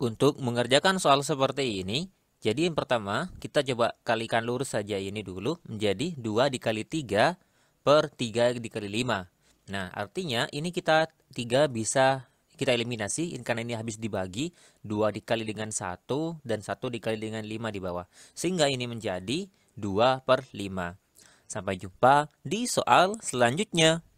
Untuk mengerjakan soal seperti ini, jadi yang pertama kita coba kalikan lurus saja ini dulu menjadi 2 dikali 3 per 3 dikali 5. Nah artinya ini kita 3 bisa kita eliminasi karena ini habis dibagi 2 dikali dengan 1 dan 1 dikali dengan 5 di bawah. Sehingga ini menjadi 2 per 5. Sampai jumpa di soal selanjutnya.